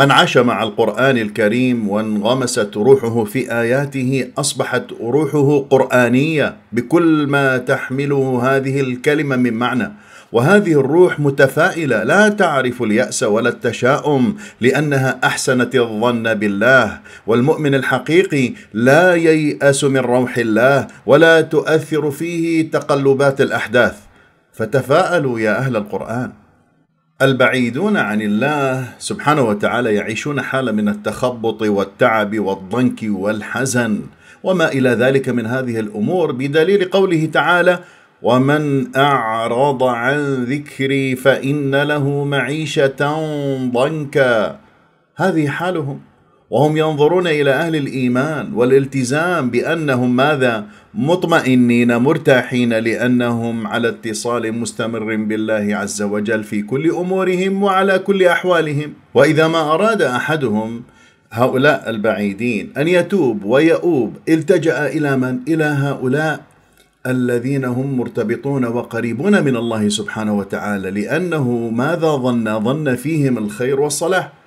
من عاش مع القرآن الكريم وانغمست روحه في آياته أصبحت روحه قرآنية بكل ما تحمله هذه الكلمة من معنى وهذه الروح متفائلة لا تعرف اليأس ولا التشاؤم لأنها أحسنت الظن بالله والمؤمن الحقيقي لا ييأس من روح الله ولا تؤثر فيه تقلبات الأحداث فتفاءلوا يا أهل القرآن البعيدون عن الله سبحانه وتعالى يعيشون حالة من التخبط والتعب والضنك والحزن وما إلى ذلك من هذه الأمور بدليل قوله تعالى ومن أعرض عن ذكري فإن له معيشة ضنكا هذه حالهم وهم ينظرون الى اهل الايمان والالتزام بانهم ماذا مطمئنين مرتاحين لانهم على اتصال مستمر بالله عز وجل في كل امورهم وعلى كل احوالهم واذا ما اراد احدهم هؤلاء البعيدين ان يتوب ويؤوب التجا الى من الى هؤلاء الذين هم مرتبطون وقريبون من الله سبحانه وتعالى لانه ماذا ظن ظن فيهم الخير والصلاح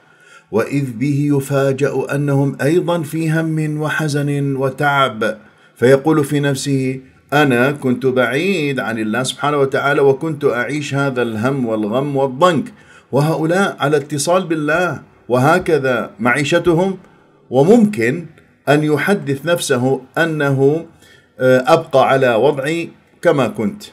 واذ به يفاجا انهم ايضا في هم وحزن وتعب فيقول في نفسه انا كنت بعيد عن الله سبحانه وتعالى وكنت اعيش هذا الهم والغم والضنك وهؤلاء على اتصال بالله وهكذا معيشتهم وممكن ان يحدث نفسه انه آه، ابقى على وضعي كما كنت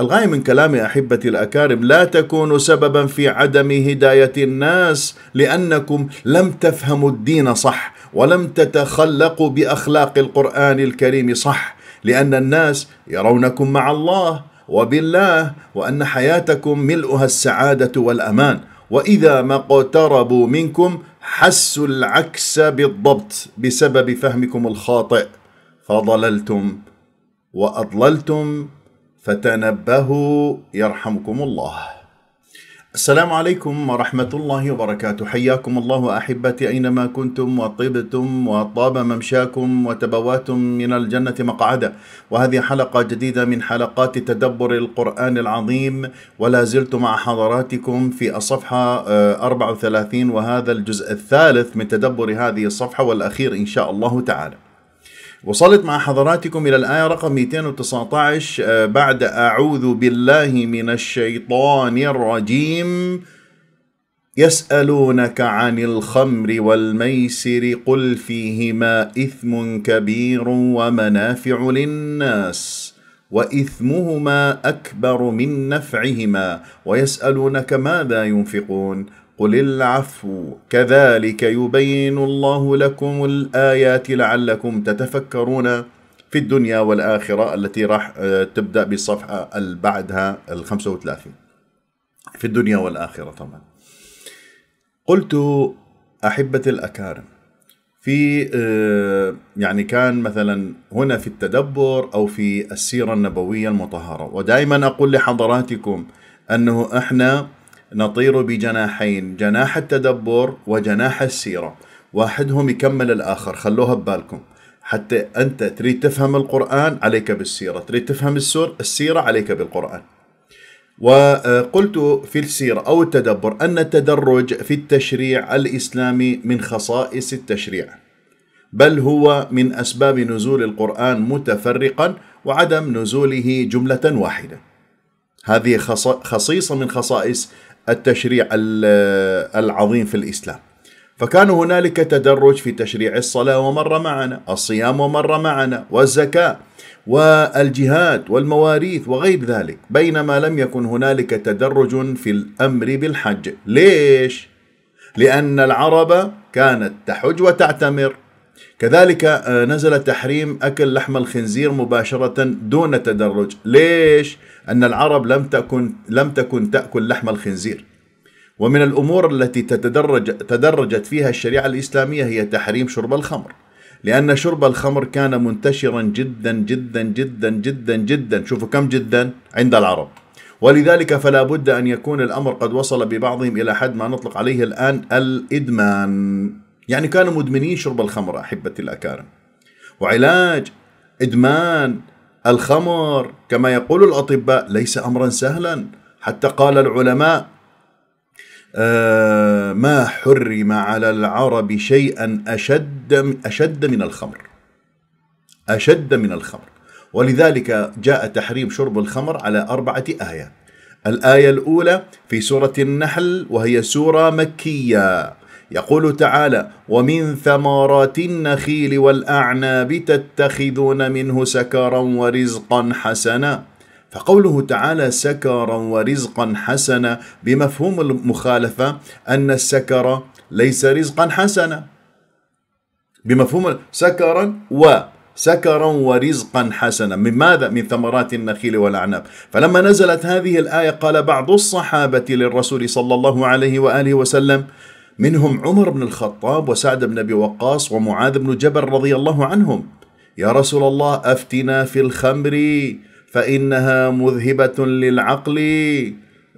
الغاية من كلامي أحبتي الأكارم لا تكونوا سببا في عدم هداية الناس لأنكم لم تفهموا الدين صح ولم تتخلقوا بأخلاق القرآن الكريم صح لأن الناس يرونكم مع الله وبالله وأن حياتكم ملؤها السعادة والأمان وإذا ما اقتربوا منكم حسوا العكس بالضبط بسبب فهمكم الخاطئ فضللتم وأضللتم فتنبهوا يرحمكم الله السلام عليكم ورحمة الله وبركاته حياكم الله أحبتي أينما كنتم وطبتم وطاب ممشاكم وتبواتم من الجنة مقعدا وهذه حلقة جديدة من حلقات تدبر القرآن العظيم ولا زلت مع حضراتكم في الصفحة 34 آه، وهذا الجزء الثالث من تدبر هذه الصفحة والأخير إن شاء الله تعالى وصلت مع حضراتكم إلى الآية رقم 219 آه، بعد أعوذ بالله من الشيطان الرجيم يسألونك عن الخمر والميسر قل فيهما إثم كبير ومنافع للناس وإثمهما أكبر من نفعهما ويسألونك ماذا ينفقون قل العفو كذلك يبين الله لكم الآيات لعلكم تتفكرون في الدنيا والآخرة التي راح آه، تبدأ بالصفحة بعدها ال 35 في الدنيا والآخرة طبعا قلت أحبة الأكارم في آه، يعني كان مثلا هنا في التدبر أو في السيرة النبوية المطهرة ودائما أقول لحضراتكم أنه إحنا نطير بجناحين جناح التدبر وجناح السيرة واحدهم يكمل الآخر خلوها ببالكم حتى أنت تريد تفهم القرآن عليك بالسيرة تريد تفهم السور السيرة عليك بالقرآن وقلت في السيرة أو التدبر أن التدرج في التشريع الإسلامي من خصائص التشريع بل هو من أسباب نزول القرآن متفرقا وعدم نزوله جملة واحدة هذه خصيصة من خصائص التشريع العظيم في الإسلام فكان هنالك تدرج في تشريع الصلاة ومر معنا الصيام ومر معنا والزكاة والجهاد والمواريث وغير ذلك بينما لم يكن هنالك تدرج في الأمر بالحج ليش؟ لأن العرب كانت تحج وتعتمر كذلك آه، نزل تحريم أكل لحم الخنزير مباشرة دون تدرج ليش؟ أن العرب لم تكن, لم تكن تأكل لحم الخنزير ومن الأمور التي تتدرج تدرجت فيها الشريعة الإسلامية هي تحريم شرب الخمر لأن شرب الخمر كان منتشرا جدا جدا جدا جدا جدا شوفوا كم جدا عند العرب ولذلك فلا بد أن يكون الأمر قد وصل ببعضهم إلى حد ما نطلق عليه الآن الإدمان يعني كانوا مدمنين شرب الخمر أحبتي الأكارم وعلاج إدمان الخمر كما يقول الأطباء ليس أمرا سهلا حتى قال العلماء آه، ما حرم على العرب شيئا أشد, أشد من الخمر أشد من الخمر ولذلك جاء تحريم شرب الخمر على أربعة آيات الآية الأولى في سورة النحل وهي سورة مكية يقول تعالى ومن ثمرات النخيل والأعناب تتخذون منه سكرا ورزقا حسنا فقوله تعالى سكرا ورزقا حسنا بمفهوم المخالفة أن السكر ليس رزقا حسنا بمفهوم سكرا و سكرا ورزقا حسنا من ماذا؟ من ثمرات النخيل والأعناب فلما نزلت هذه الآية قال بعض الصحابة للرسول صلى الله عليه وآله وسلم منهم عمر بن الخطاب وسعد بن ابي وقاص ومعاذ بن جبل رضي الله عنهم يا رسول الله افتنا في الخمر فانها مذهبه للعقل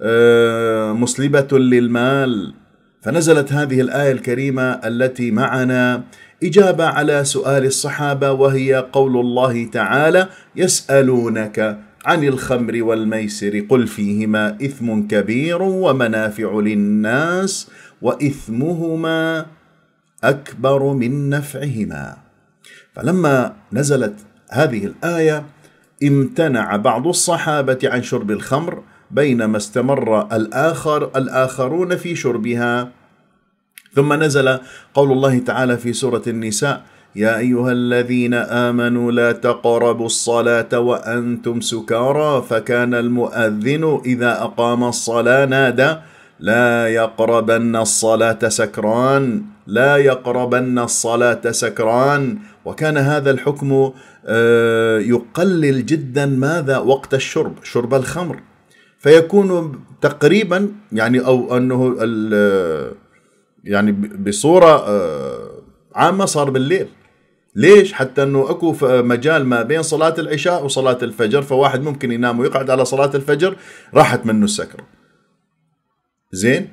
آه، مسلبه للمال فنزلت هذه الايه الكريمه التي معنا اجابه على سؤال الصحابه وهي قول الله تعالى يسالونك عن الخمر والميسر قل فيهما اثم كبير ومنافع للناس واثمهما اكبر من نفعهما فلما نزلت هذه الايه امتنع بعض الصحابه عن شرب الخمر بينما استمر الاخر الاخرون في شربها ثم نزل قول الله تعالى في سوره النساء يا ايها الذين امنوا لا تقربوا الصلاه وانتم سكارى فكان المؤذن اذا اقام الصلاه نادى لا يقربن الصلاة سكران لا يقربن الصلاة سكران وكان هذا الحكم آه، يقلل جدا ماذا وقت الشرب شرب الخمر فيكون تقريبا يعني او انه آه، يعني بصوره آه، عامه صار بالليل ليش حتى انه اكو مجال ما بين صلاه العشاء وصلاه الفجر فواحد ممكن ينام ويقعد على صلاه الفجر راحت منه السكره زين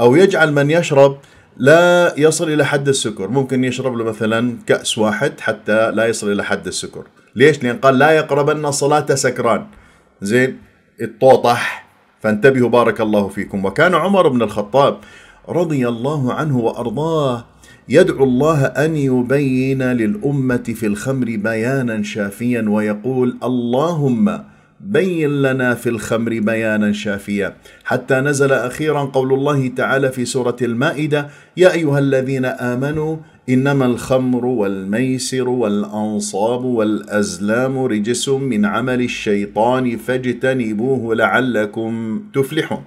او يجعل من يشرب لا يصل الى حد السكر ممكن يشرب له مثلا كاس واحد حتى لا يصل الى حد السكر ليش لان قال لا يقربن صلاه سكران زين الطوطح فانتبهوا بارك الله فيكم وكان عمر بن الخطاب رضي الله عنه وارضاه يدعو الله ان يبين للامه في الخمر بيانا شافيا ويقول اللهم بين لنا في الخمر بيانا شافيا حتى نزل اخيرا قول الله تعالى في سوره المائده يا ايها الذين امنوا انما الخمر والميسر والانصاب والازلام رجس من عمل الشيطان فاجتنبوه لعلكم تفلحون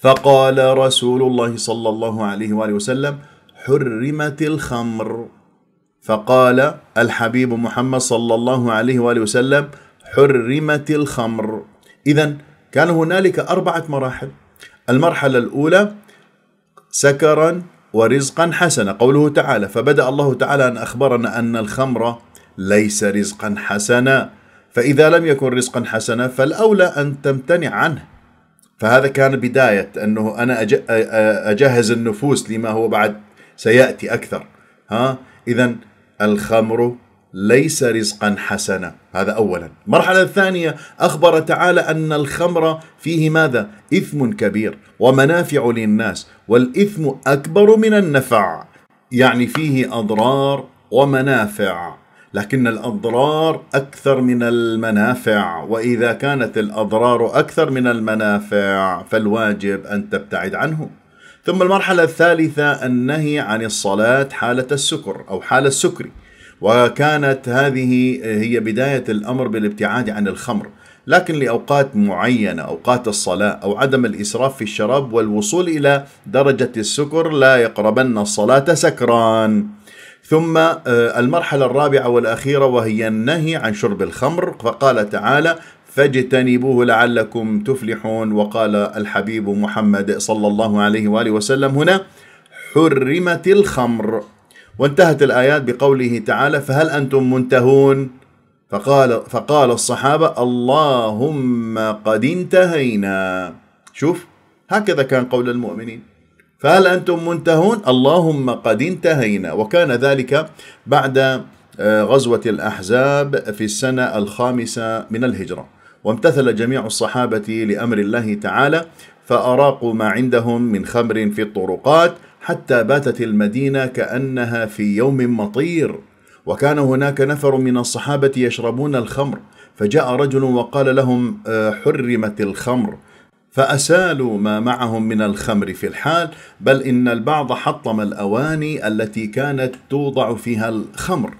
فقال رسول الله صلى الله عليه واله وسلم حرمت الخمر فقال الحبيب محمد صلى الله عليه واله وسلم حرمت الخمر إذا كان هنالك أربعة مراحل المرحلة الأولى سكرا ورزقا حسنا قوله تعالى فبدأ الله تعالى أن أخبرنا أن الخمر ليس رزقا حسنا فإذا لم يكن رزقا حسنا فالأولى أن تمتنع عنه فهذا كان بداية أنه أنا أجهز النفوس لما هو بعد سيأتي أكثر ها إذا الخمر ليس رزقا حسنا هذا أولا المرحلة الثانية أخبر تعالى أن الخمر فيه ماذا؟ إثم كبير ومنافع للناس والإثم أكبر من النفع يعني فيه أضرار ومنافع لكن الأضرار أكثر من المنافع وإذا كانت الأضرار أكثر من المنافع فالواجب أن تبتعد عنه ثم المرحلة الثالثة النهي عن الصلاة حالة السكر أو حال السكري وكانت هذه آه، هي بداية الأمر بالابتعاد عن الخمر لكن لأوقات معينة أوقات الصلاة أو عدم الإسراف في الشراب والوصول إلى درجة السكر لا يقربن الصلاة سكران ثم آه، المرحلة الرابعة والأخيرة وهي النهي عن شرب الخمر فقال تعالى فاجتنبوه لعلكم تفلحون وقال الحبيب محمد صلى الله عليه وآله وسلم هنا حرمت الخمر وانتهت الآيات بقوله تعالى فهل أنتم منتهون فقال, فقال الصحابة اللهم قد انتهينا شوف هكذا كان قول المؤمنين فهل أنتم منتهون اللهم قد انتهينا وكان ذلك بعد آه، غزوة الأحزاب في السنة الخامسة من الهجرة وامتثل جميع الصحابة لأمر الله تعالى فأراقوا ما عندهم من خمر في الطرقات حتى باتت المدينه كانها في يوم مطير وكان هناك نفر من الصحابه يشربون الخمر فجاء رجل وقال لهم آه، حرمت الخمر فاسالوا ما معهم من الخمر في الحال بل ان البعض حطم الاواني التي كانت توضع فيها الخمر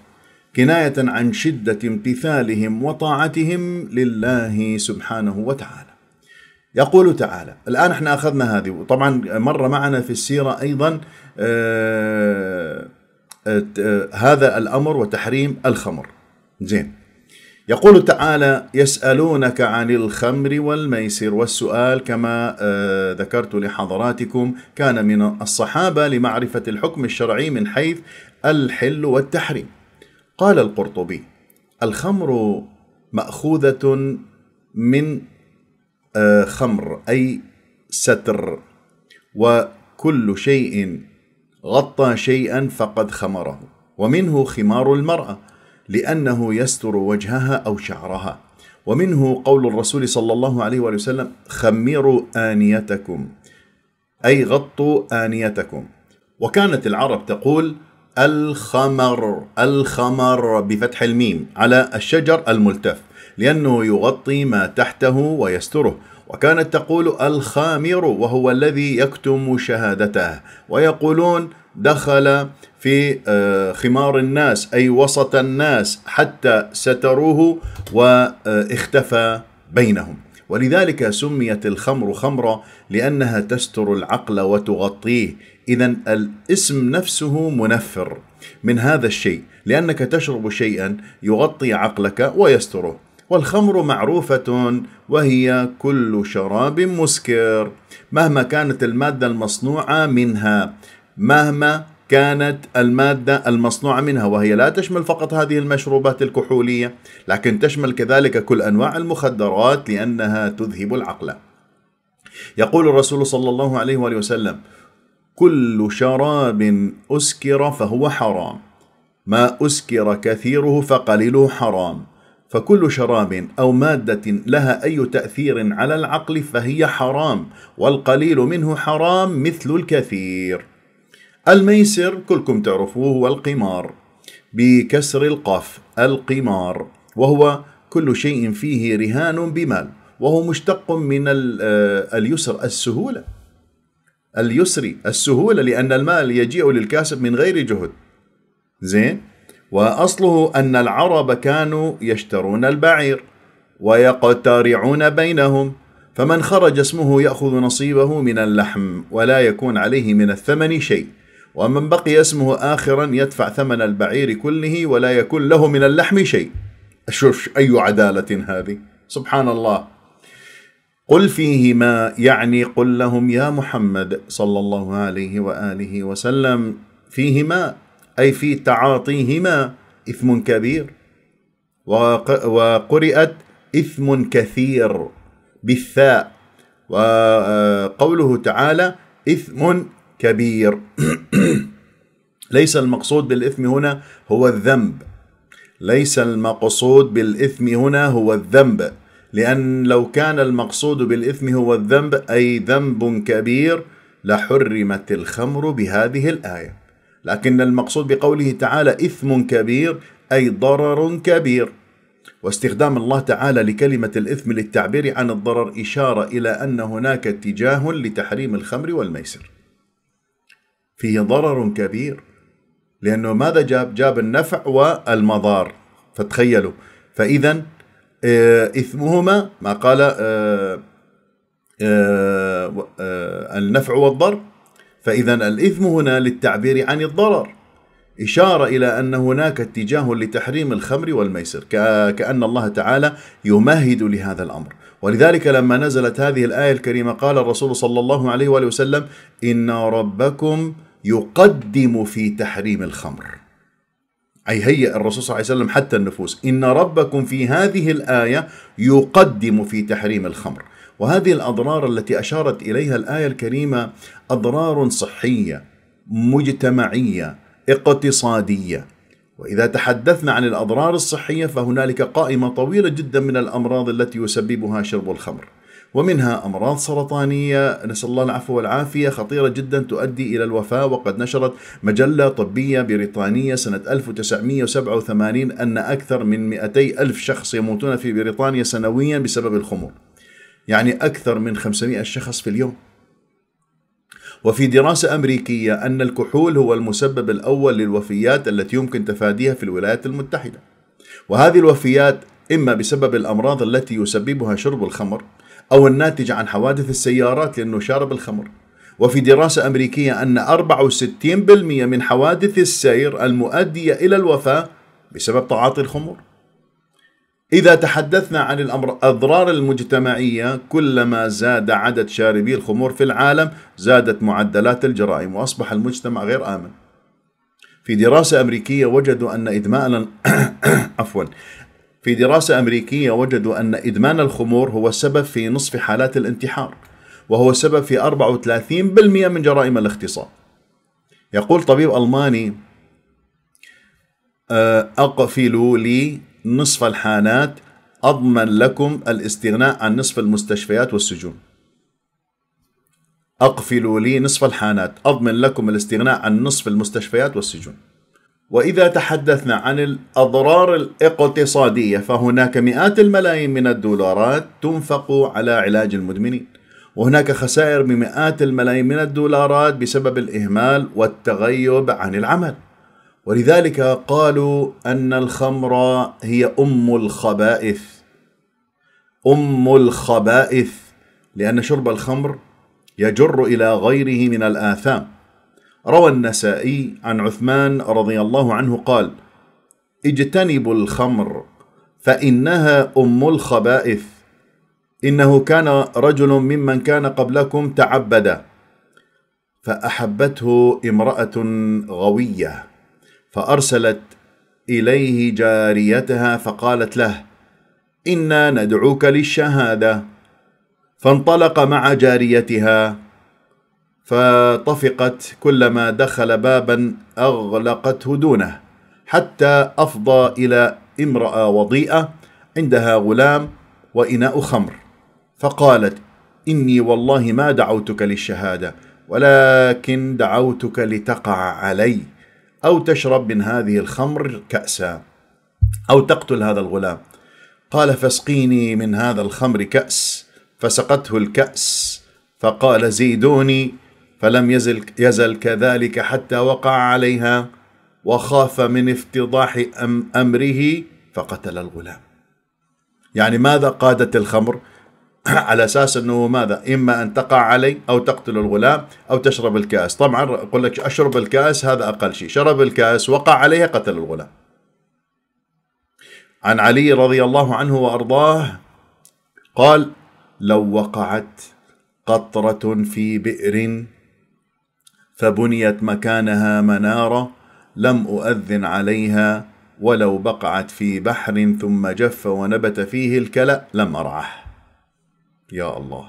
كنايه عن شده امتثالهم وطاعتهم لله سبحانه وتعالى يقول تعالى الآن احنا أخذنا هذه وطبعا مر معنا في السيرة أيضا آه، آه، آه، هذا الأمر وتحريم الخمر زين يقول تعالى يسألونك عن الخمر والميسر والسؤال كما ذكرت لحضراتكم كان من الصحابة لمعرفة الحكم الشرعي من حيث الحل والتحريم قال القرطبي الخمر مأخوذة من خمر أي ستر وكل شيء غطى شيئا فقد خمره ومنه خمار المرأة لأنه يستر وجهها أو شعرها ومنه قول الرسول صلى الله عليه وآله وسلم خمروا آنيتكم أي غطوا آنيتكم وكانت العرب تقول الخمر الخمر بفتح الميم على الشجر الملتف لأنه يغطي ما تحته ويستره وكانت تقول الخامر وهو الذي يكتم شهادته ويقولون دخل في آه، خمار الناس أي وسط الناس حتى ستروه واختفى بينهم ولذلك سميت الخمر خمرة لأنها تستر العقل وتغطيه إذا الاسم نفسه منفر من هذا الشيء لأنك تشرب شيئا يغطي عقلك ويستره والخمر معروفة وهي كل شراب مسكر مهما كانت المادة المصنوعة منها مهما كانت المادة المصنوعة منها وهي لا تشمل فقط هذه المشروبات الكحولية لكن تشمل كذلك كل أنواع المخدرات لأنها تذهب العقل يقول الرسول صلى الله عليه وآله وسلم كل شراب أسكر فهو حرام ما أسكر كثيره فقليله حرام فكل شراب أو مادة لها أي تأثير على العقل فهي حرام والقليل منه حرام مثل الكثير الميسر كلكم تعرفوه هو القمار بكسر القاف القمار وهو كل شيء فيه رهان بمال وهو مشتق من آه، اليسر السهولة اليسر السهولة لأن المال يجيء للكاسب من غير جهد زين وأصله أن العرب كانوا يشترون البعير ويقترعون بينهم فمن خرج اسمه يأخذ نصيبه من اللحم ولا يكون عليه من الثمن شيء ومن بقي اسمه آخرا يدفع ثمن البعير كله ولا يكون له من اللحم شيء شوف أي عدالة هذه سبحان الله قل فيهما يعني قل لهم يا محمد صلى الله عليه وآله وسلم فيهما أي في تعاطيهما إثم كبير وقرئت إثم كثير بالثاء وقوله آه، تعالى إثم كبير ليس المقصود بالإثم هنا هو الذنب ليس المقصود بالإثم هنا هو الذنب لأن لو كان المقصود بالإثم هو الذنب أي ذنب كبير لحرمت الخمر بهذه الآية لكن المقصود بقوله تعالى إثم كبير أي ضرر كبير واستخدام الله تعالى لكلمة الإثم للتعبير عن الضرر إشارة إلى أن هناك اتجاه لتحريم الخمر والميسر فيه ضرر كبير لأنه ماذا جاب؟ جاب النفع والمضار فتخيلوا فإذا آه، إثمهما ما قال آه، آه، النفع والضر فإذا الإثم هنا للتعبير عن الضرر إشارة إلى أن هناك اتجاه لتحريم الخمر والميسر كأن الله تعالى يمهد لهذا الأمر ولذلك لما نزلت هذه الآية الكريمة قال الرسول صلى الله عليه وآله وسلم إن ربكم يقدم في تحريم الخمر أي هيئ الرسول صلى الله عليه وسلم حتى النفوس إن ربكم في هذه الآية يقدم في تحريم الخمر وهذه الأضرار التي أشارت إليها الآية الكريمة أضرار صحية مجتمعية اقتصادية وإذا تحدثنا عن الأضرار الصحية فهنالك قائمة طويلة جدا من الأمراض التي يسببها شرب الخمر ومنها أمراض سرطانية نسأل الله العفو والعافية خطيرة جدا تؤدي إلى الوفاة وقد نشرت مجلة طبية بريطانية سنة 1987 أن أكثر من 200 ألف شخص يموتون في بريطانيا سنويا بسبب الخمر يعني أكثر من 500 شخص في اليوم وفي دراسة أمريكية أن الكحول هو المسبب الأول للوفيات التي يمكن تفاديها في الولايات المتحدة وهذه الوفيات إما بسبب الأمراض التي يسببها شرب الخمر أو الناتج عن حوادث السيارات لأنه شارب الخمر وفي دراسة أمريكية أن 64% من حوادث السير المؤدية إلى الوفاة بسبب تعاطي الخمر إذا تحدثنا عن الأضرار المجتمعية كلما زاد عدد شاربي الخمور في العالم زادت معدلات الجرائم وأصبح المجتمع غير آمن في دراسة أمريكية وجدوا أن إدمان عفوا في دراسة أمريكية وجدوا أن إدمان الخمور هو سبب في نصف حالات الانتحار وهو سبب في 34% من جرائم الاغتصاب يقول طبيب ألماني آه، أقفلوا لي نصف الحانات أضمن لكم الاستغناء عن نصف المستشفيات والسجون أقفلوا لي نصف الحانات أضمن لكم الاستغناء عن نصف المستشفيات والسجون وإذا تحدثنا عن الأضرار الاقتصادية فهناك مئات الملايين من الدولارات تنفق على علاج المدمنين وهناك خسائر بمئات الملايين من الدولارات بسبب الإهمال والتغيب عن العمل ولذلك قالوا ان الخمر هي ام الخبائث ام الخبائث لان شرب الخمر يجر الى غيره من الاثام روى النسائي عن عثمان رضي الله عنه قال اجتنبوا الخمر فانها ام الخبائث انه كان رجل ممن كان قبلكم تعبدا فاحبته امراه غويه فأرسلت إليه جاريتها فقالت له إنا ندعوك للشهادة فانطلق مع جاريتها فطفقت كلما دخل بابا أغلقته دونه حتى أفضى إلى امرأة وضيئة عندها غلام وإناء خمر فقالت إني والله ما دعوتك للشهادة ولكن دعوتك لتقع علي أو تشرب من هذه الخمر كأسا أو تقتل هذا الغلام قال فاسقيني من هذا الخمر كأس فسقته الكأس فقال زيدوني فلم يزل, يزل كذلك حتى وقع عليها وخاف من افتضاح أم أمره فقتل الغلام يعني ماذا قادت الخمر؟ على اساس انه ماذا اما ان تقع علي او تقتل الغلام او تشرب الكاس طبعا اقول لك اشرب الكاس هذا اقل شيء شرب الكاس وقع عليه قتل الغلام عن علي رضي الله عنه وارضاه قال لو وقعت قطره في بئر فبنيت مكانها مناره لم اؤذن عليها ولو بقعت في بحر ثم جف ونبت فيه الكلا لم ارعه يا الله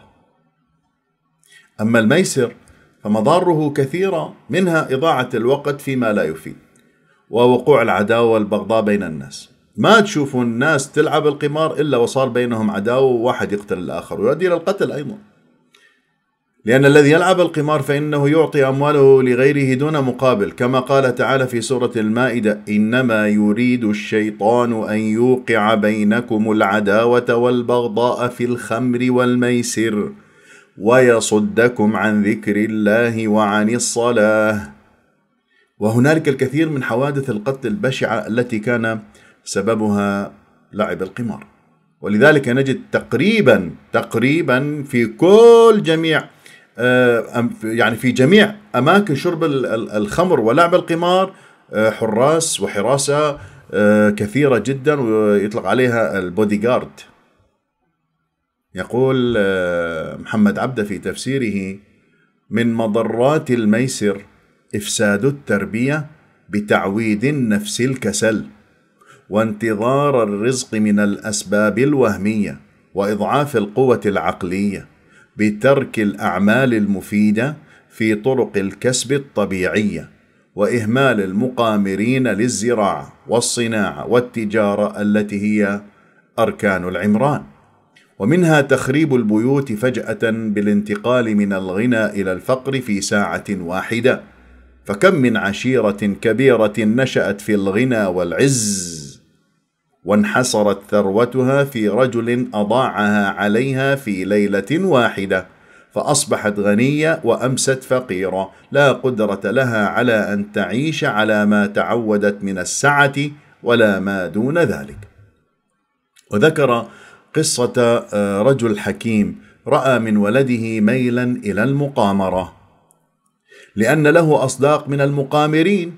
أما الميسر فمضاره كثيرة منها إضاعة الوقت فيما لا يفيد ووقوع العداوة والبغضاء بين الناس ما تشوفوا الناس تلعب القمار إلا وصار بينهم عداوة وواحد يقتل الآخر ويؤدي إلى القتل أيضا لأن الذي يلعب القمار فإنه يعطي أمواله لغيره دون مقابل كما قال تعالى في سورة المائدة إنما يريد الشيطان أن يوقع بينكم العداوة والبغضاء في الخمر والميسر ويصدكم عن ذكر الله وعن الصلاة وهنالك الكثير من حوادث القتل البشعة التي كان سببها لعب القمار ولذلك نجد تقريبا تقريبا في كل جميع آه، يعني في جميع أماكن شرب الخمر ولعب القمار آه، حراس وحراسة آه، كثيرة جدا ويطلق عليها البودي جارد يقول محمد عبده في تفسيره من مضرات الميسر إفساد التربية بتعويد النفس الكسل وانتظار الرزق من الأسباب الوهمية وإضعاف القوة العقلية بترك الاعمال المفيده في طرق الكسب الطبيعيه واهمال المقامرين للزراعه والصناعه والتجاره التي هي اركان العمران ومنها تخريب البيوت فجاه بالانتقال من الغنى الى الفقر في ساعه واحده فكم من عشيره كبيره نشات في الغنى والعز وانحصرت ثروتها في رجل أضاعها عليها في ليلة واحدة فأصبحت غنية وأمست فقيرة لا قدرة لها على أن تعيش على ما تعودت من السعة ولا ما دون ذلك وذكر قصة آه، رجل حكيم رأى من ولده ميلا إلى المقامرة لأن له أصداق من المقامرين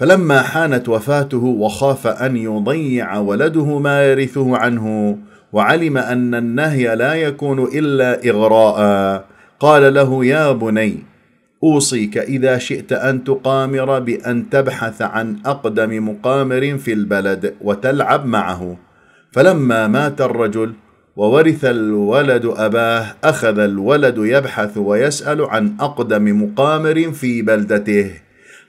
فلما حانت وفاته وخاف أن يضيع ولده ما يرثه عنه وعلم أن النهي لا يكون إلا إغراء قال له يا بني أوصيك إذا شئت أن تقامر بأن تبحث عن أقدم مقامر في البلد وتلعب معه فلما مات الرجل وورث الولد أباه أخذ الولد يبحث ويسأل عن أقدم مقامر في بلدته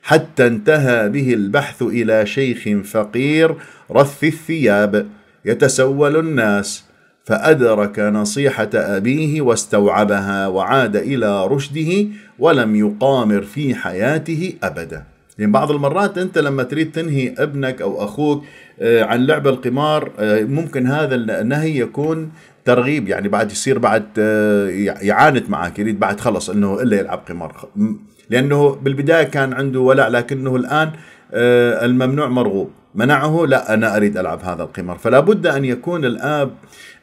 حتى انتهى به البحث إلى شيخ فقير رث الثياب يتسول الناس فأدرك نصيحة أبيه واستوعبها وعاد إلى رشده ولم يقامر في حياته أبدا يعني بعض المرات أنت لما تريد تنهي ابنك أو أخوك آه، عن لعب القمار آه، ممكن هذا النهي يكون ترغيب يعني بعد يصير بعد آه، يعاند معك يريد بعد خلص انه الا يلعب قمار لانه بالبدايه كان عنده ولاء لكنه الان آه، الممنوع مرغوب منعه لا انا اريد العب هذا القمار فلا بد ان يكون الاب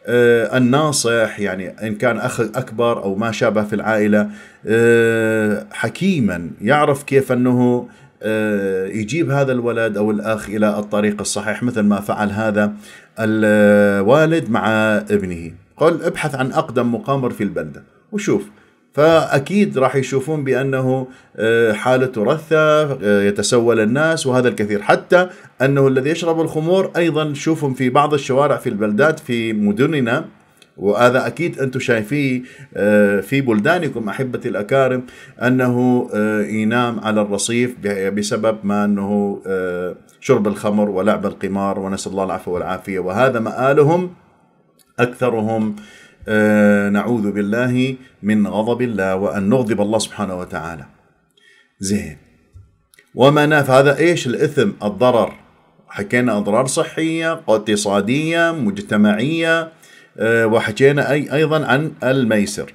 آه، الناصح يعني ان كان اخ اكبر او ما شابه في العائله آه، حكيما يعرف كيف انه يجيب هذا الولد او الاخ الى الطريق الصحيح مثل ما فعل هذا الوالد مع ابنه قل ابحث عن اقدم مقامر في البلده وشوف فأكيد راح يشوفون بأنه آه، حالة رثة آه، يتسول الناس وهذا الكثير حتى أنه الذي يشرب الخمور أيضا شوفهم في بعض الشوارع في البلدات في مدننا وهذا اكيد انتم شايفيه آه، في بلدانكم احبتي الاكارم انه ينام على الرصيف بسبب ما انه شرب الخمر ولعب القمار ونسال الله العفو والعافيه وهذا مآلهم اكثرهم آه، نعوذ بالله من غضب الله وأن نغضب الله سبحانه وتعالى زين ومناف هذا إيش الإثم الضرر حكينا أضرار صحية اقتصادية مجتمعية آه، وحكينا أي أيضا عن الميسر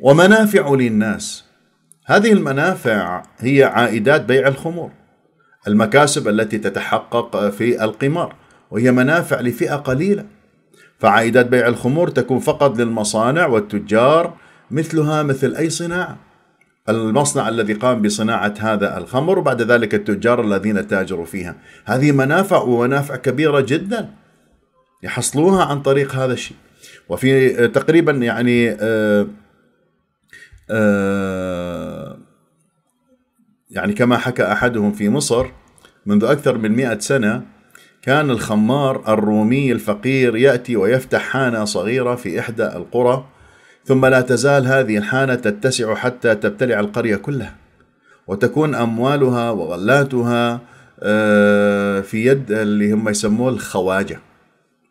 ومنافع للناس هذه المنافع هي عائدات بيع الخمور المكاسب التي تتحقق في القمار وهي منافع لفئة قليلة فعائدات بيع الخمور تكون فقط للمصانع والتجار مثلها مثل أي صناعة المصنع الذي قام بصناعة هذا الخمر وبعد ذلك التجار الذين تاجروا فيها هذه منافع ومنافع كبيرة جدا يحصلوها عن طريق هذا الشيء وفي تقريبا يعني آه، آه، يعني كما حكى أحدهم في مصر منذ أكثر من مئة سنة كان الخمار الرومي الفقير يأتي ويفتح حانة صغيرة في إحدى القرى ثم لا تزال هذه الحانة تتسع حتى تبتلع القرية كلها وتكون أموالها وغلاتها آه، في يد اللي هم يسموه الخواجة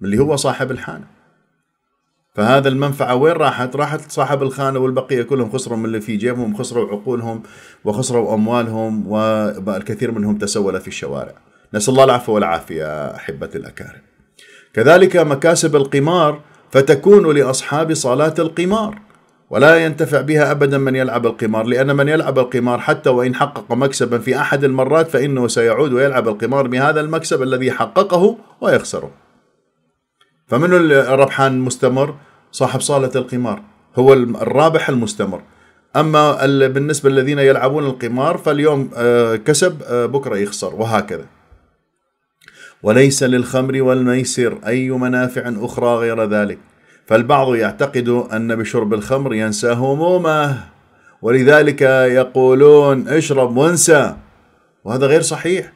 اللي هو صاحب الحانة فهذا المنفعة وين راحت؟ راحت صاحب الخانة والبقية كلهم خسروا من اللي في جيبهم خسروا عقولهم وخسروا أموالهم والكثير منهم تسول في الشوارع نسأل الله العفو والعافية أحبتي الأكارم كذلك مكاسب القمار فتكون لأصحاب صلاة القمار ولا ينتفع بها أبدا من يلعب القمار لأن من يلعب القمار حتى وإن حقق مكسبا في أحد المرات فإنه سيعود ويلعب القمار بهذا المكسب الذي حققه ويخسره فمن الربحان المستمر صاحب صالة القمار هو الرابح المستمر أما بالنسبة للذين يلعبون القمار فاليوم آه، كسب آه، بكرة يخسر وهكذا وليس للخمر والميسر أي منافع أخرى غير ذلك فالبعض يعتقد أن بشرب الخمر ينسى همومه ولذلك يقولون اشرب وانسى وهذا غير صحيح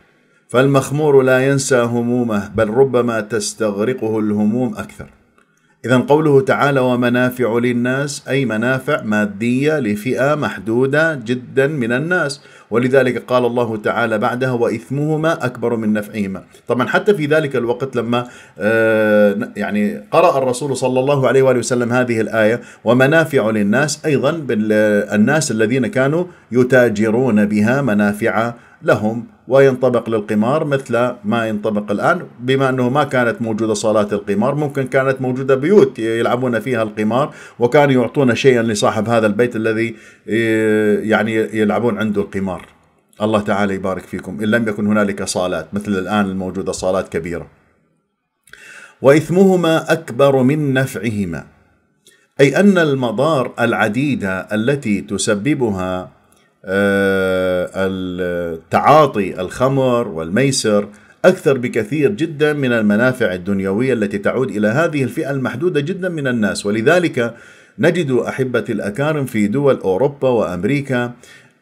فالمخمور لا ينسى همومه بل ربما تستغرقه الهموم أكثر إذا قوله تعالى ومنافع للناس أي منافع مادية لفئة محدودة جدا من الناس ولذلك قال الله تعالى بعدها وإثمهما أكبر من نفعهما طبعا حتى في ذلك الوقت لما آه، يعني قرأ الرسول صلى الله عليه وآله وسلم هذه الآية ومنافع للناس أيضا بالناس الذين كانوا يتاجرون بها منافع لهم وينطبق للقمار مثل ما ينطبق الآن بما أنه ما كانت موجودة صالات القمار ممكن كانت موجودة بيوت يلعبون فيها القمار وكانوا يعطون شيئا لصاحب هذا البيت الذي إيه، يعني يلعبون عنده القمار الله تعالى يبارك فيكم إن لم يكن هنالك صالات مثل الآن الموجودة صالات كبيرة وإثمهما أكبر من نفعهما أي أن المضار العديدة التي تسببها آه، التعاطي الخمر والميسر أكثر بكثير جدا من المنافع الدنيوية التي تعود إلى هذه الفئة المحدودة جدا من الناس ولذلك نجد أحبة الأكارم في دول أوروبا وأمريكا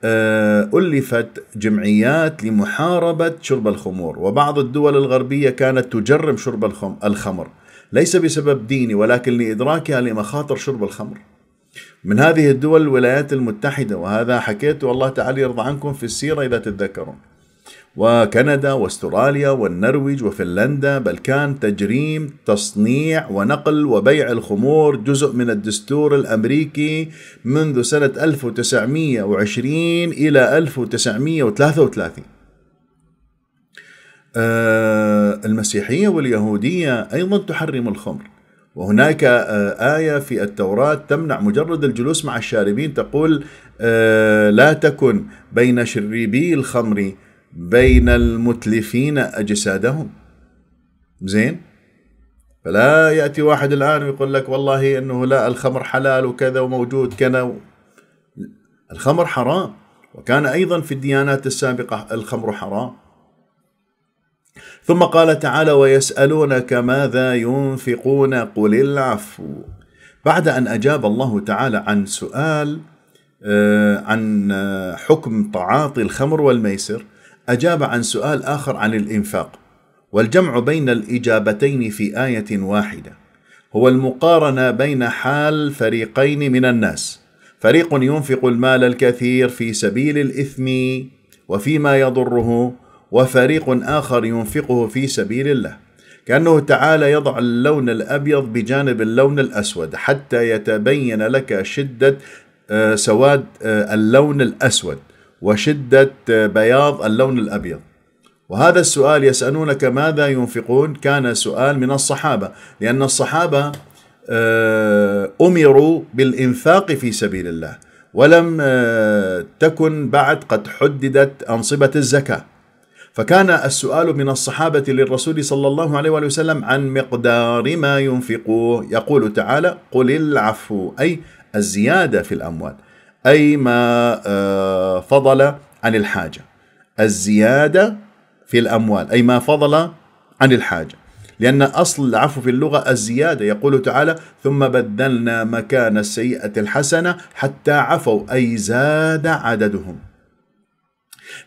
آه، ألفت جمعيات لمحاربة شرب الخمور وبعض الدول الغربية كانت تجرم شرب الخمر ليس بسبب ديني ولكن لإدراكها لمخاطر شرب الخمر من هذه الدول الولايات المتحدة وهذا حكيت والله تعالى يرضى عنكم في السيرة إذا تتذكرون وكندا واستراليا والنرويج وفنلندا بل كان تجريم تصنيع ونقل وبيع الخمور جزء من الدستور الامريكي منذ سنه 1920 الى 1933 آه، المسيحيه واليهوديه ايضا تحرم الخمر وهناك آه، آية في التوراة تمنع مجرد الجلوس مع الشاربين تقول آه، لا تكن بين شريبي الخمر بين المتلفين أجسادهم زين فلا يأتي واحد الآن ويقول لك والله أنه لا الخمر حلال وكذا وموجود كذا الخمر حرام وكان أيضا في الديانات السابقة الخمر حرام ثم قال تعالى ويسألونك ماذا ينفقون قل العفو بعد أن أجاب الله تعالى عن سؤال آه، عن آه، حكم تعاطي الخمر والميسر أجاب عن سؤال آخر عن الإنفاق والجمع بين الإجابتين في آية واحدة هو المقارنة بين حال فريقين من الناس فريق ينفق المال الكثير في سبيل الإثم وفيما يضره وفريق آخر ينفقه في سبيل الله كأنه تعالى يضع اللون الأبيض بجانب اللون الأسود حتى يتبين لك شدة آه، سواد آه، اللون الأسود وشدة آه، بياض اللون الأبيض وهذا السؤال يسألونك ماذا ينفقون كان سؤال من الصحابة لأن الصحابة أمروا بالإنفاق في سبيل الله ولم تكن بعد قد حددت أنصبة الزكاة فكان السؤال من الصحابة للرسول صلى الله عليه وآله وسلم عن مقدار ما ينفقوه يقول تعالى قل العفو أي الزيادة في الأموال أي ما آه، فضل عن الحاجة الزيادة في الأموال أي ما فضل عن الحاجة لأن أصل العفو في اللغة الزيادة يقول تعالى ثم بدلنا مكان السيئة الحسنة حتى عفوا أي زاد عددهم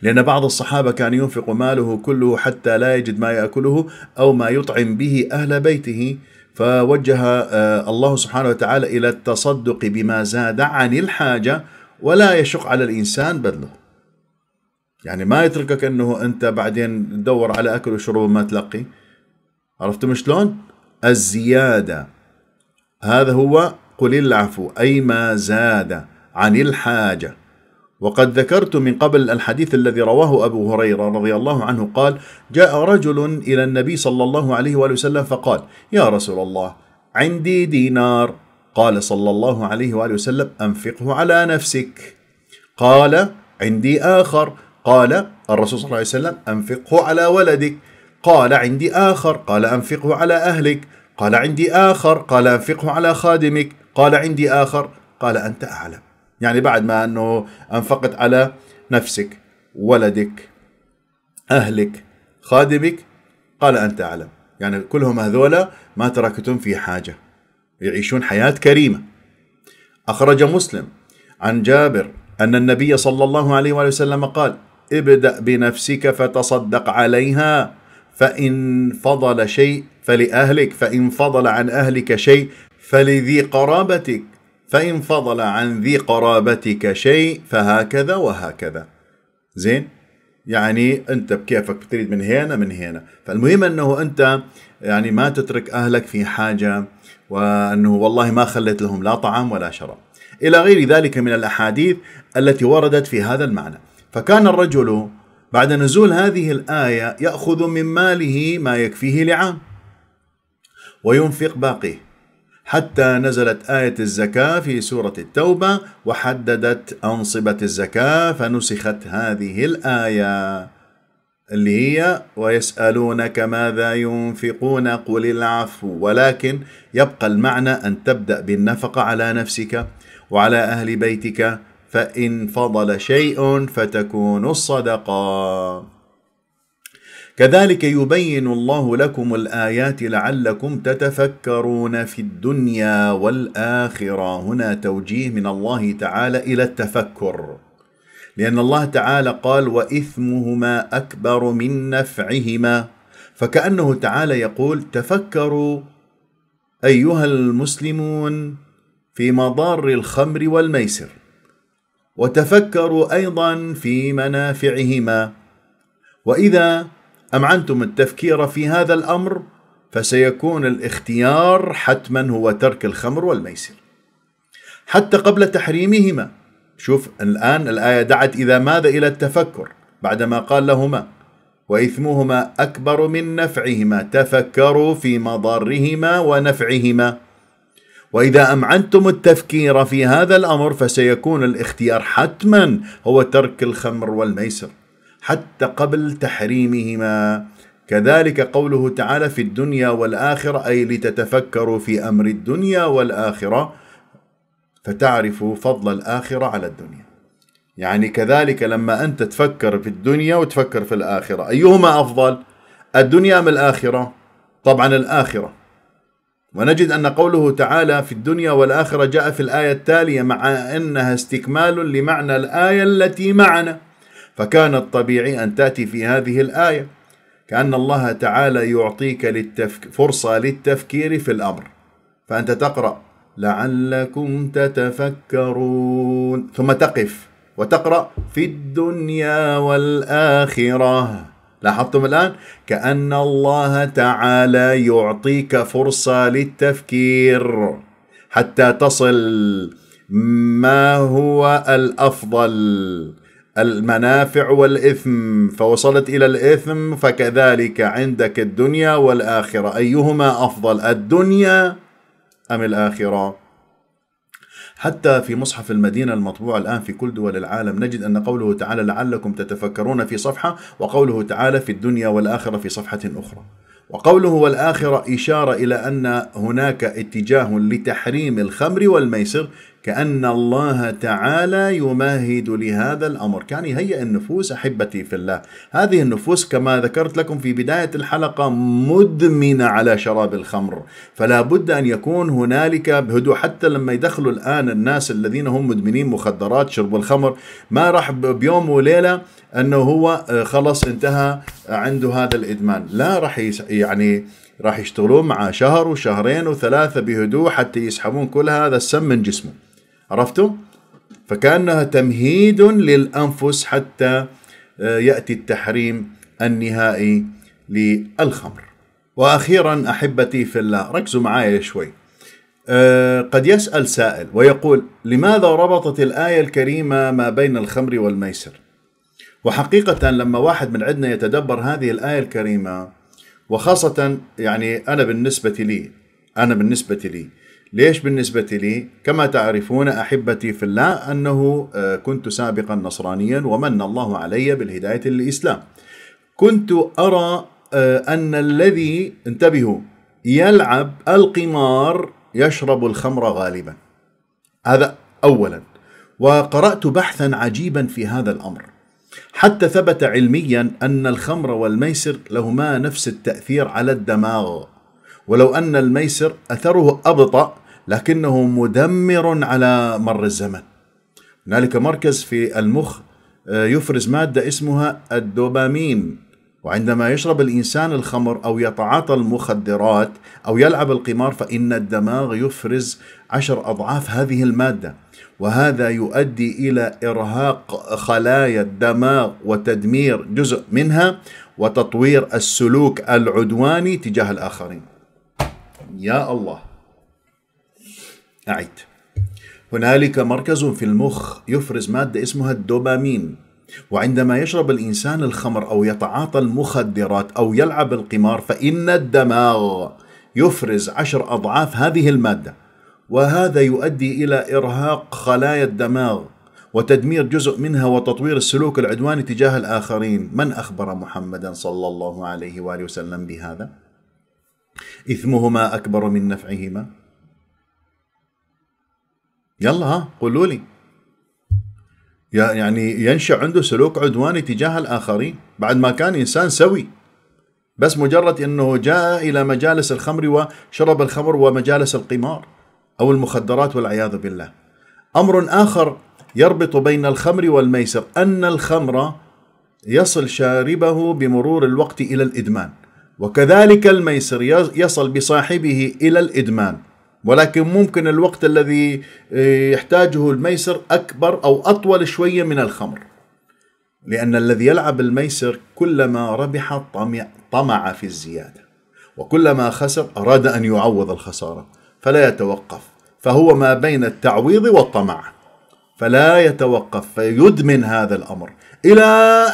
لأن بعض الصحابة كان ينفق ماله كله حتى لا يجد ما يأكله أو ما يطعم به أهل بيته فوجه آه، الله سبحانه وتعالى إلى التصدق بما زاد عن الحاجة ولا يشق على الإنسان بذله يعني ما يتركك أنه أنت بعدين تدور على أكل وشرب وما تلقي عرفتم شلون؟ الزيادة هذا هو قل العفو أي ما زاد عن الحاجة وقد ذكرت من قبل الحديث الذي رواه أبو هريرة رضي الله عنه قال جاء رجل إلى النبي صلى الله عليه وآله وسلم فقال يا رسول الله عندي دينار قال صلى الله عليه وآله وسلم أنفقه على نفسك قال عندي آخر قال الرسول صلى الله عليه وسلم أنفقه على ولدك قال عندي آخر قال أنفقه على أهلك قال عندي آخر قال أنفقه على خادمك قال عندي آخر قال أنت أعلم يعني بعد ما أنه أنفقت على نفسك ولدك أهلك خادمك قال أنت أعلم يعني كلهم هذولا ما تركتهم في حاجة يعيشون حياة كريمة أخرج مسلم عن جابر أن النبي صلى الله عليه وآله وسلم قال ابدأ بنفسك فتصدق عليها فإن فضل شيء فلأهلك فإن فضل عن أهلك شيء فلذي قرابتك فإن فضل عن ذي قرابتك شيء فهكذا وهكذا زين يعني أنت بكيفك بتريد من هنا من هنا فالمهم أنه أنت يعني ما تترك أهلك في حاجة وأنه والله ما خليت لهم لا طعام ولا شراب إلى غير ذلك من الأحاديث التي وردت في هذا المعنى فكان الرجل بعد نزول هذه الآية يأخذ من ماله ما يكفيه لعام وينفق باقيه حتى نزلت آية الزكاة في سورة التوبة وحددت أنصبة الزكاة فنسخت هذه الآية اللي هي ويسألونك ماذا ينفقون قل العفو ولكن يبقى المعنى أن تبدأ بالنفقة على نفسك وعلى أهل بيتك فإن فضل شيء فتكون الصدقة كذلك يبين الله لكم الايات لعلكم تتفكرون في الدنيا والاخره هنا توجيه من الله تعالى الى التفكر لان الله تعالى قال واثمهما اكبر من نفعهما فكانه تعالى يقول تفكروا ايها المسلمون في مضار الخمر والميسر وتفكروا ايضا في منافعهما واذا أمعنتم التفكير في هذا الأمر فسيكون الاختيار حتما هو ترك الخمر والميسر حتى قبل تحريمهما شوف الآن الآية دعت إذا ماذا إلى التفكر بعدما قال لهما وإثمهما أكبر من نفعهما تفكروا في مضارهما ونفعهما وإذا أمعنتم التفكير في هذا الأمر فسيكون الاختيار حتما هو ترك الخمر والميسر حتى قبل تحريمهما كذلك قوله تعالى في الدنيا والآخرة أي لتتفكروا في أمر الدنيا والآخرة فتعرفوا فضل الآخرة على الدنيا يعني كذلك لما أنت تفكر في الدنيا وتفكر في الآخرة أيهما أفضل الدنيا أم الآخرة طبعا الآخرة ونجد أن قوله تعالى في الدنيا والآخرة جاء في الآية التالية مع أنها استكمال لمعنى الآية التي معنا فكان الطبيعي أن تأتي في هذه الآية كأن الله تعالى يعطيك للتفك... فرصة للتفكير في الأمر فأنت تقرأ لعلكم تتفكرون ثم تقف وتقرأ في الدنيا والآخرة لاحظتم الآن كأن الله تعالى يعطيك فرصة للتفكير حتى تصل ما هو الأفضل المنافع والإثم فوصلت إلى الإثم فكذلك عندك الدنيا والآخرة أيهما أفضل الدنيا أم الآخرة حتى في مصحف المدينة المطبوع الآن في كل دول العالم نجد أن قوله تعالى لعلكم تتفكرون في صفحة وقوله تعالى في الدنيا والآخرة في صفحة أخرى وقوله والآخرة إشارة إلى أن هناك اتجاه لتحريم الخمر والميسر كأن الله تعالى يمهد لهذا الأمر كان يهيئ النفوس أحبتي في الله هذه النفوس كما ذكرت لكم في بداية الحلقة مدمنة على شراب الخمر فلا بد أن يكون هنالك بهدوء حتى لما يدخلوا الآن الناس الذين هم مدمنين مخدرات شرب الخمر ما راح بيوم وليلة أنه هو آه، خلص انتهى عنده هذا الإدمان لا راح يعني راح يشتغلون مع شهر وشهرين وثلاثة بهدوء حتى يسحبون كل هذا السم من جسمه عرفتوا؟ فكأنها تمهيد للأنفس حتى آه، يأتي التحريم النهائي للخمر وأخيرا أحبتي في الله ركزوا معايا شوي آه، قد يسأل سائل ويقول لماذا ربطت الآية الكريمة ما بين الخمر والميسر وحقيقة لما واحد من عندنا يتدبر هذه الآية الكريمة وخاصة يعني أنا بالنسبة لي أنا بالنسبة لي ليش بالنسبة لي؟ كما تعرفون أحبتي في الله أنه آه، كنت سابقا نصرانيا ومن الله علي بالهداية للإسلام كنت أرى آه، أن الذي انتبهوا يلعب القمار يشرب الخمر غالبا هذا أولا وقرأت بحثا عجيبا في هذا الأمر حتى ثبت علميا أن الخمر والميسر لهما نفس التأثير على الدماغ ولو أن الميسر أثره أبطأ لكنه مدمر على مر الزمن هنالك مركز في المخ آه، يفرز مادة اسمها الدوبامين وعندما يشرب الإنسان الخمر أو يتعاطى المخدرات أو يلعب القمار فإن الدماغ يفرز عشر أضعاف هذه المادة وهذا يؤدي إلى إرهاق خلايا الدماغ وتدمير جزء منها وتطوير السلوك العدواني تجاه الآخرين يا الله أعيد هنالك مركز في المخ يفرز مادة اسمها الدوبامين وعندما يشرب الإنسان الخمر أو يتعاطى المخدرات أو يلعب القمار فإن الدماغ يفرز عشر أضعاف هذه المادة وهذا يؤدي إلى إرهاق خلايا الدماغ وتدمير جزء منها وتطوير السلوك العدواني تجاه الآخرين من أخبر محمدا صلى الله عليه وآله وسلم بهذا؟ إثمهما أكبر من نفعهما يلا ها قولوا لي يعني ينشأ عنده سلوك عدواني تجاه الآخرين بعد ما كان إنسان سوي بس مجرد أنه جاء إلى مجالس الخمر وشرب الخمر ومجالس القمار أو المخدرات والعياذ بالله أمر آخر يربط بين الخمر والميسر أن الخمر يصل شاربه بمرور الوقت إلى الإدمان وكذلك الميسر يصل بصاحبه إلى الإدمان ولكن ممكن الوقت الذي آه، يحتاجه الميسر أكبر أو أطول شوية من الخمر لأن الذي يلعب الميسر كلما ربح طمع, في الزيادة وكلما خسر أراد أن يعوض الخسارة فلا يتوقف فهو ما بين التعويض والطمع فلا يتوقف فيدمن هذا الأمر إلى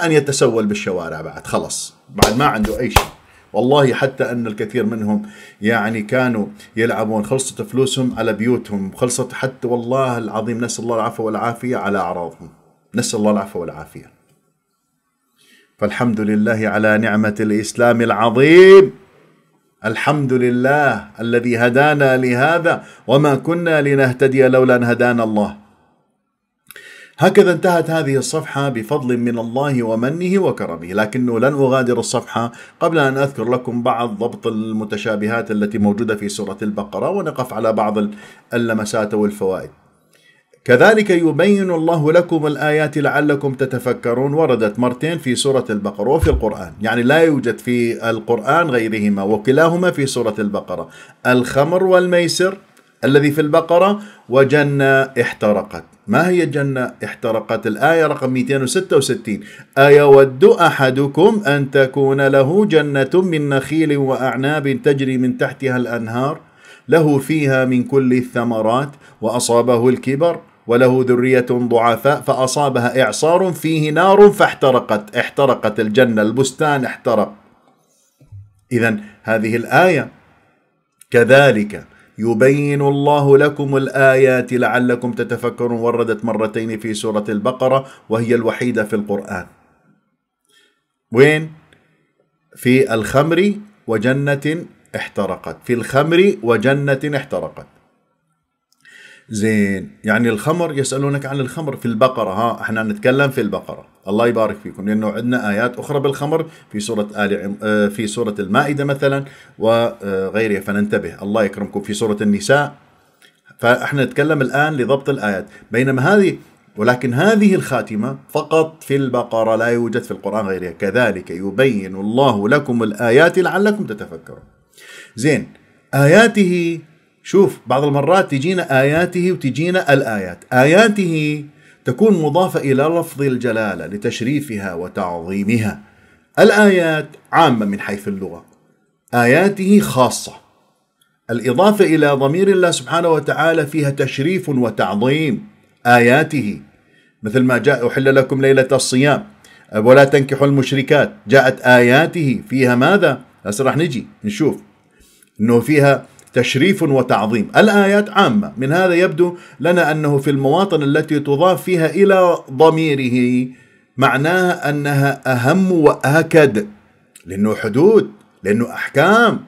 أن يتسول بالشوارع بعد خلص بعد ما عنده أي شيء والله حتى أن الكثير منهم يعني كانوا يلعبون خلصت فلوسهم على بيوتهم خلصت حتى والله العظيم نسأل الله العفو والعافية على أعراضهم نسأل الله العفو والعافية فالحمد لله على نعمة الإسلام العظيم الحمد لله الذي هدانا لهذا وما كنا لنهتدي لولا ان هدانا الله هكذا انتهت هذه الصفحة بفضل من الله ومنه وكرمه لكنه لن أغادر الصفحة قبل أن أذكر لكم بعض ضبط المتشابهات التي موجودة في سورة البقرة ونقف على بعض اللمسات والفوائد كذلك يبين الله لكم الآيات لعلكم تتفكرون وردت مرتين في سورة البقرة وفي القرآن يعني لا يوجد في القرآن غيرهما وكلاهما في سورة البقرة الخمر والميسر الذي في البقرة وجنة احترقت ما هي الجنة احترقت الآية رقم 266 أيود أحدكم أن تكون له جنة من نخيل وأعناب تجري من تحتها الأنهار له فيها من كل الثمرات وأصابه الكبر وله ذرية ضعفاء فأصابها إعصار فيه نار فاحترقت احترقت الجنة البستان احترق إذا هذه الآية كذلك يبين الله لكم الآيات لعلكم تتفكرون وردت مرتين في سورة البقرة وهي الوحيدة في القرآن وين؟ في الخمر وجنة احترقت في الخمر وجنة احترقت زين يعني الخمر يسألونك عن الخمر في البقرة ها احنا نتكلم في البقرة الله يبارك فيكم لأنه عندنا آيات أخرى بالخمر في سورة آل آه، في سورة المائدة مثلا وغيرها آه، فننتبه الله يكرمكم في سورة النساء فاحنا نتكلم الآن لضبط الآيات بينما هذه ولكن هذه الخاتمة فقط في البقرة لا يوجد في القرآن غيرها كذلك يبين الله لكم الآيات لعلكم تتفكرون زين آياته شوف بعض المرات تجينا آياته وتجينا الآيات آياته تكون مضافة إلى لفظ الجلالة لتشريفها وتعظيمها الآيات عامة من حيث اللغة آياته خاصة الإضافة إلى ضمير الله سبحانه وتعالى فيها تشريف وتعظيم آياته مثل ما جاء أحل لكم ليلة الصيام ولا تنكحوا المشركات جاءت آياته فيها ماذا؟ هسه راح نجي نشوف أنه فيها تشريف وتعظيم الآيات عامة من هذا يبدو لنا أنه في المواطن التي تضاف فيها إلى ضميره معناها أنها أهم وأكد لأنه حدود لأنه أحكام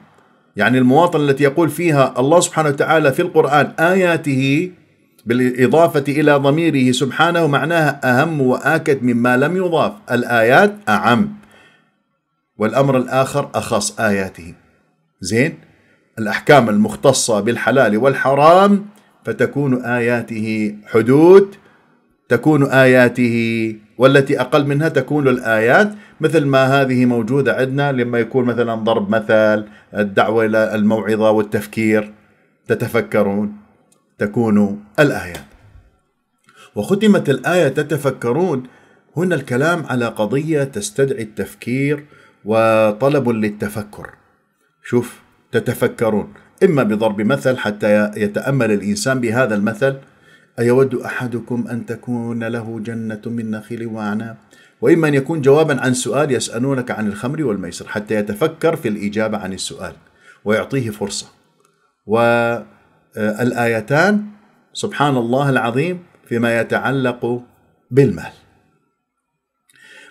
يعني المواطن التي يقول فيها الله سبحانه وتعالى في القرآن آياته بالإضافة إلى ضميره سبحانه معناها أهم وآكد مما لم يضاف الآيات أعم والأمر الآخر أخص آياته زين الأحكام المختصة بالحلال والحرام فتكون آياته حدود تكون آياته والتي أقل منها تكون الآيات مثل ما هذه موجودة عندنا لما يكون مثلا ضرب مثل الدعوة إلى الموعظة والتفكير تتفكرون تكون الآيات وختمت الآية تتفكرون هنا الكلام على قضية تستدعي التفكير وطلب للتفكر شوف تتفكرون إما بضرب مثل حتى يتأمل الإنسان بهذا المثل أيود أحدكم أن تكون له جنة من نخيل وأعناب وإما أن يكون جوابا عن سؤال يسألونك عن الخمر والميسر حتى يتفكر في الإجابة عن السؤال ويعطيه فرصة والآيتان سبحان الله العظيم فيما يتعلق بالمال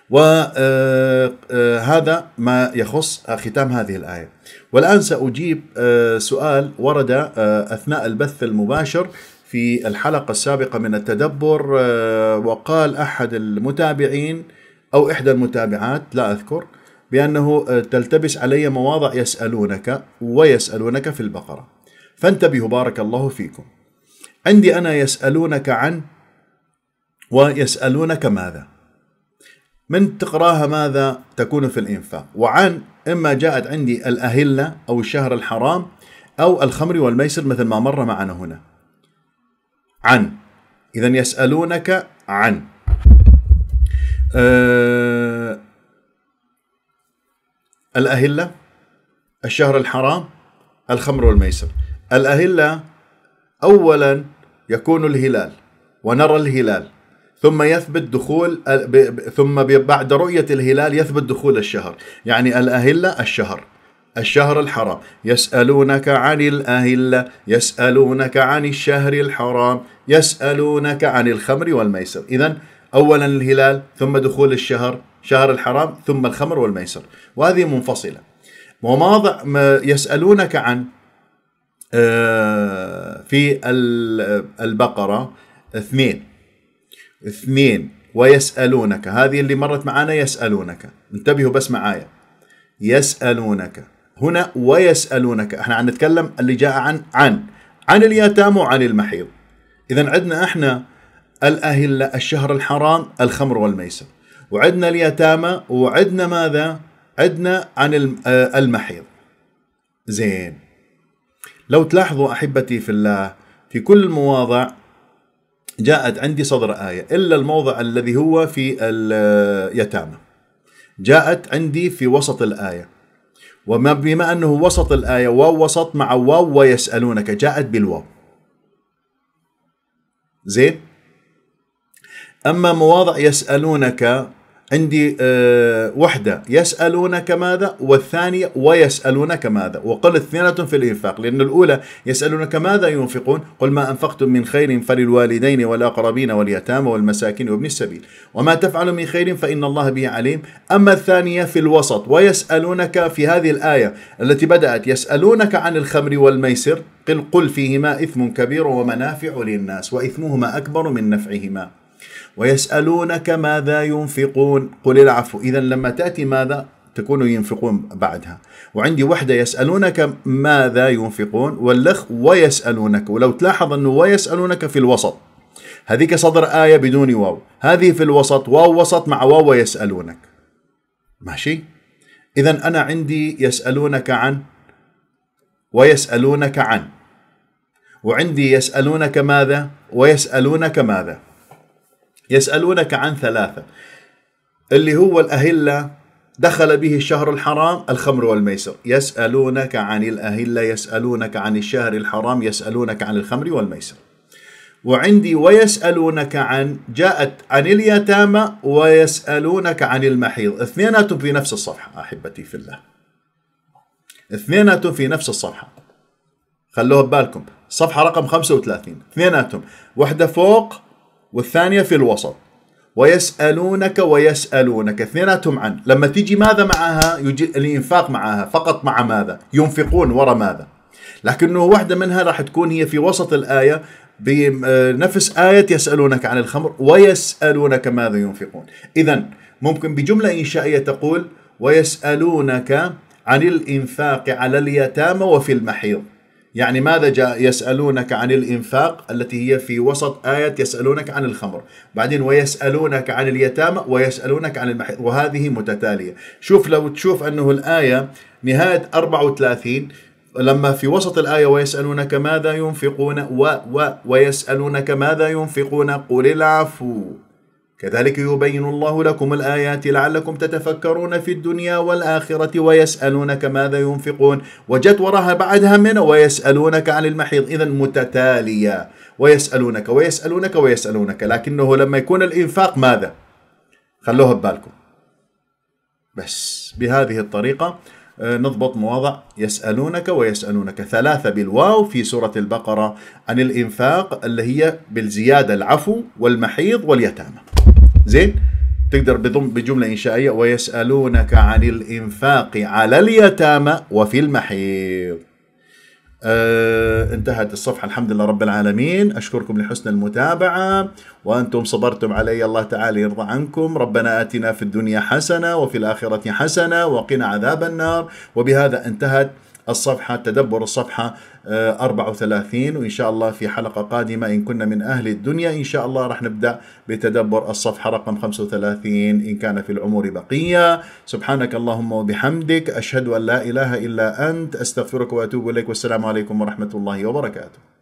وهذا آه، آه، ما يخص ختام هذه الآية والآن سأجيب آه، سؤال ورد أثناء البث المباشر في الحلقة السابقة من التدبر وقال أحد المتابعين أو إحدى المتابعات لا أذكر بأنه تلتبس علي مواضع يسألونك ويسألونك في البقرة فانتبهوا بارك الله فيكم عندي أنا يسألونك عن ويسألونك ماذا من تقراها ماذا تكون في الإنفاق وعن إما جاءت عندي الأهلة أو الشهر الحرام أو الخمر والميسر مثل ما مر معنا هنا عن إذا يسألونك عن أه الأهلة الشهر الحرام الخمر والميسر الأهلة أولا يكون الهلال ونرى الهلال ثم يثبت دخول ثم بعد رؤية الهلال يثبت دخول الشهر يعني الأهلة الشهر الشهر الحرام يسألونك عن الأهلة يسألونك عن الشهر الحرام يسألونك عن الخمر والميسر إذا أولا الهلال ثم دخول الشهر شهر الحرام ثم الخمر والميسر وهذه منفصلة ومواضع يسألونك عن آه، في البقرة اثنين اثنين ويسألونك هذه اللي مرت معنا يسألونك انتبهوا بس معايا يسألونك هنا ويسألونك احنا عم نتكلم اللي جاء عن عن عن اليتامى وعن المحيض اذا عندنا احنا الاهله الشهر الحرام الخمر والميسر وعندنا اليتامى وعندنا ماذا عندنا عن آه، المحيض زين لو تلاحظوا احبتي في الله في كل مواضع جاءت عندي صدر آية إلا الموضع الذي هو في اليتامى جاءت عندي في وسط الآية وما بما أنه وسط الآية ووسط مع واو ويسألونك جاءت بالواو زين أما مواضع يسألونك عندي آه، وحدة يسألونك ماذا والثانية ويسألونك ماذا وقل اثنينة في الإنفاق لأن الأولى يسألونك ماذا ينفقون قل ما أنفقتم من خير فللوالدين والأقربين واليتامى والمساكين وابن السبيل وما تفعل من خير فإن الله به عليم أما الثانية في الوسط ويسألونك في هذه الآية التي بدأت يسألونك عن الخمر والميسر قل قل فيهما إثم كبير ومنافع للناس وإثمهما أكبر من نفعهما ويسألونك ماذا ينفقون قل العفو إذا لما تأتي ماذا تكونوا ينفقون بعدها وعندي وحدة يسألونك ماذا ينفقون واللخ ويسألونك ولو تلاحظ أنه ويسألونك في الوسط هذيك صدر آية بدون واو هذه في الوسط واو وسط مع واو ويسألونك ماشي إذا أنا عندي يسألونك عن ويسألونك عن وعندي يسألونك ماذا ويسألونك ماذا يسألونك عن ثلاثة اللي هو الأهلة دخل به الشهر الحرام الخمر والميسر يسألونك عن الأهلة يسألونك عن الشهر الحرام يسألونك عن الخمر والميسر وعندي ويسألونك عن جاءت عن اليتامى ويسألونك عن المحيض اثنيناتهم في نفس الصفحة أحبتي في الله اثنيناتهم في نفس الصفحة خلوها ببالكم صفحة رقم 35 اثنيناتهم واحدة فوق والثانية في الوسط ويسألونك ويسألونك اثنيناتهم عن لما تيجي ماذا معها يجي الإنفاق معها فقط مع ماذا ينفقون وراء ماذا لكنه واحدة منها راح تكون هي في وسط الآية بنفس آية يسألونك عن الخمر ويسألونك ماذا ينفقون إذا ممكن بجملة إنشائية تقول ويسألونك عن الإنفاق على اليتامى وفي المحيض يعني ماذا جاء يسألونك عن الإنفاق التي هي في وسط آية يسألونك عن الخمر بعدين ويسألونك عن اليتامى ويسألونك عن المحيط وهذه متتالية شوف لو تشوف أنه الآية نهاية 34 لما في وسط الآية ويسألونك ماذا ينفقون و و ويسألونك ماذا ينفقون قل العفو كذلك يبين الله لكم الآيات لعلكم تتفكرون في الدنيا والآخرة ويسألونك ماذا ينفقون وجت وراها بعدها من ويسألونك عن المحيض إذا متتالية ويسألونك ويسألونك ويسألونك لكنه لما يكون الإنفاق ماذا خلوها ببالكم بس بهذه الطريقة آه، نضبط مواضع يسألونك ويسألونك ثلاثة بالواو في سورة البقرة عن الإنفاق اللي هي بالزيادة العفو والمحيض واليتامى زين تقدر بضم بجملة إنشائية ويسألونك عن الإنفاق على اليتامى وفي المحيض آه انتهت الصفحة الحمد لله رب العالمين أشكركم لحسن المتابعة وأنتم صبرتم علي الله تعالى يرضى عنكم ربنا آتنا في الدنيا حسنة وفي الآخرة حسنة وقنا عذاب النار وبهذا انتهت الصفحة تدبر الصفحة 34 آه، وإن شاء الله في حلقة قادمة إن كنا من أهل الدنيا إن شاء الله راح نبدأ بتدبر الصفحة رقم 35 إن كان في العمر بقية سبحانك اللهم وبحمدك أشهد أن لا إله إلا أنت أستغفرك وأتوب إليك والسلام عليكم ورحمة الله وبركاته